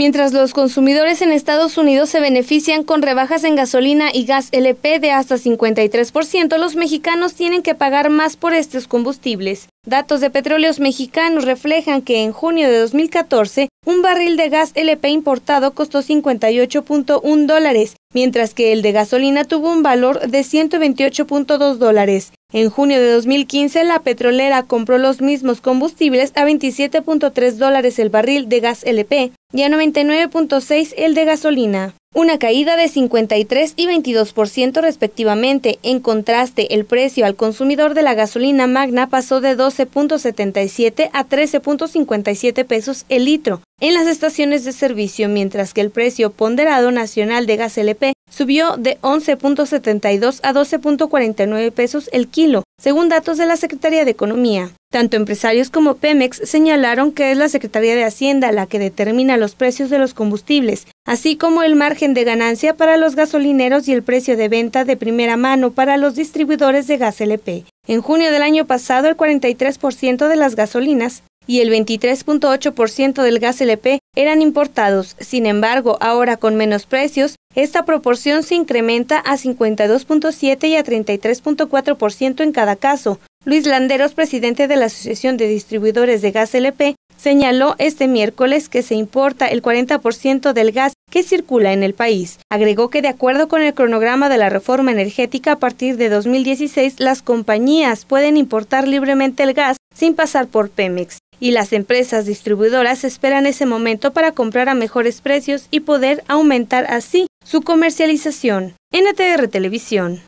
mientras los consumidores en Estados Unidos se benefician con rebajas en gasolina y gas LP de hasta 53%, los mexicanos tienen que pagar más por estos combustibles. Datos de petróleos mexicanos reflejan que en junio de 2014, un barril de gas LP importado costó 58.1 dólares, mientras que el de gasolina tuvo un valor de 128.2 dólares. En junio de 2015, la petrolera compró los mismos combustibles a 27.3 dólares el barril de gas LP y a 99.6 el de gasolina. Una caída de 53 y 22% respectivamente. En contraste, el precio al consumidor de la gasolina magna pasó de 12.77 a 13.57 pesos el litro en las estaciones de servicio, mientras que el precio ponderado nacional de gas LP subió de 11.72 a 12.49 pesos el kilo, según datos de la Secretaría de Economía. Tanto empresarios como Pemex señalaron que es la Secretaría de Hacienda la que determina los precios de los combustibles, así como el margen de ganancia para los gasolineros y el precio de venta de primera mano para los distribuidores de gas LP. En junio del año pasado, el 43% de las gasolinas y el 23.8% del gas LP eran importados. Sin embargo, ahora con menos precios, esta proporción se incrementa a 52.7 y a 33.4% en cada caso. Luis Landeros, presidente de la Asociación de Distribuidores de Gas LP, señaló este miércoles que se importa el 40% del gas que circula en el país. Agregó que de acuerdo con el cronograma de la reforma energética a partir de 2016, las compañías pueden importar libremente el gas sin pasar por Pemex y las empresas distribuidoras esperan ese momento para comprar a mejores precios y poder aumentar así su comercialización. NTR Televisión.